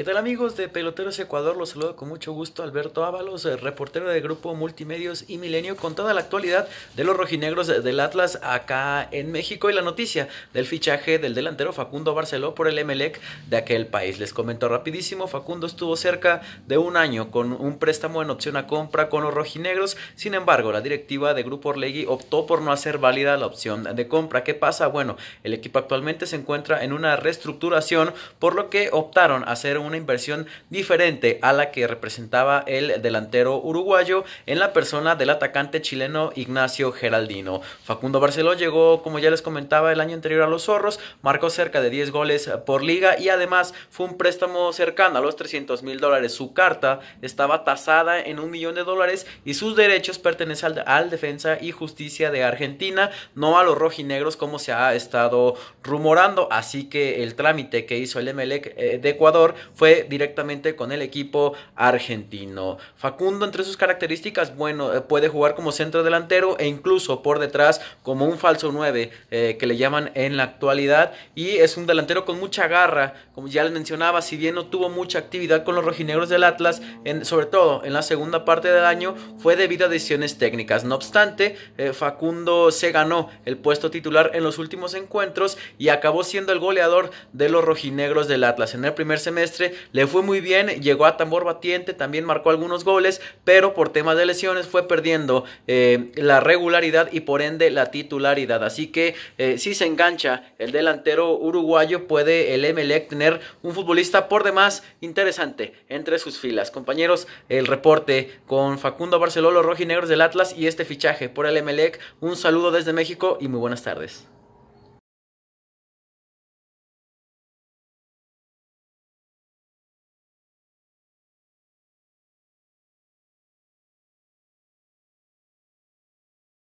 ¿Qué tal amigos de Peloteros Ecuador? Los saludo con mucho gusto Alberto Ábalos, eh, reportero de grupo Multimedios y Milenio, con toda la actualidad de los rojinegros del Atlas acá en México y la noticia del fichaje del delantero Facundo Barceló por el Emelec de aquel país. Les comento rapidísimo, Facundo estuvo cerca de un año con un préstamo en opción a compra con los rojinegros, sin embargo la directiva de Grupo Orlegui optó por no hacer válida la opción de compra. ¿Qué pasa? Bueno, el equipo actualmente se encuentra en una reestructuración, por lo que optaron a hacer un una inversión diferente a la que representaba el delantero uruguayo en la persona del atacante chileno Ignacio Geraldino. Facundo Barceló llegó, como ya les comentaba, el año anterior a los zorros, marcó cerca de 10 goles por liga y además fue un préstamo cercano a los 300 mil dólares. Su carta estaba tasada en un millón de dólares y sus derechos pertenecen al, Defensa y Justicia de Argentina, no a los rojinegros como se ha estado rumorando. Así que el trámite que hizo el Emelec eh, de Ecuador fue directamente con el equipo argentino. Facundo, entre sus características, bueno, eh, puede jugar como centro delantero e incluso por detrás como un falso 9 eh, que le llaman en la actualidad. Y es un delantero con mucha garra, como ya les mencionaba, si bien no tuvo mucha actividad con los rojinegros del Atlas, sobre todo en la segunda parte del año, fue debido a decisiones técnicas. No obstante, eh, Facundo se ganó el puesto titular en los últimos encuentros y acabó siendo el goleador de los rojinegros del Atlas. En el primer semestre, le fue muy bien, llegó a tambor batiente, también marcó algunos goles, pero por temas de lesiones fue perdiendo eh, la regularidad y por ende la titularidad. Así que eh, si se engancha el delantero uruguayo, puede el Emelec tener un futbolista por demás interesante entre sus filas. Compañeros, el reporte con Facundo Barceló, los rojinegros del Atlas y este fichaje por el MLEC. Un saludo desde México y muy buenas tardes.